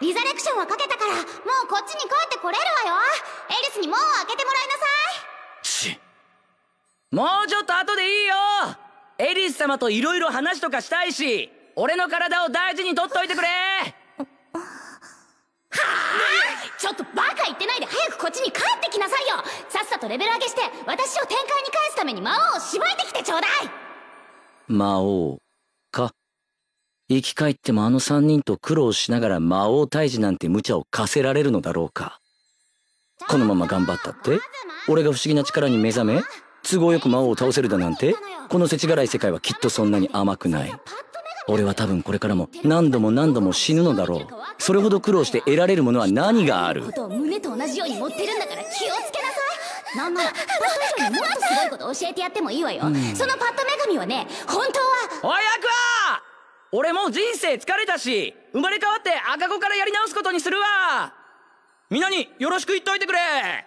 リザレクションはかけたからもうこっちに帰ってこれるわよエリスに門を開けてもらいなさいしもうちょっと後でいいよエリス様と色々話とかしたいし俺の体を大事に取っといてくれはあちょっとバカ言ってないで早くこっちに帰ってきなさいよさっさとレベル上げして私を展開に返すために魔王をしばいてきてちょうだい魔王生き返ってもあの三人と苦労しながら魔王退治なんて無茶を課せられるのだろうか。このまま頑張ったって俺が不思議な力に目覚め都合よく魔王を倒せるだなんてこの世知辛い世界はきっとそんなに甘くない。俺は多分これからも何度も何度も死ぬのだろう。それほど苦労して得られるものは何があることを胸と同じように持ってるんだから気をつけなさいなんならパッド以もっとすごいこと教えてやってもいいわよ、ん、そのパッド女神はね本当はお役は俺もう人生疲れたし、生まれ変わって赤子からやり直すことにするわみんなによろしく言っといてくれえ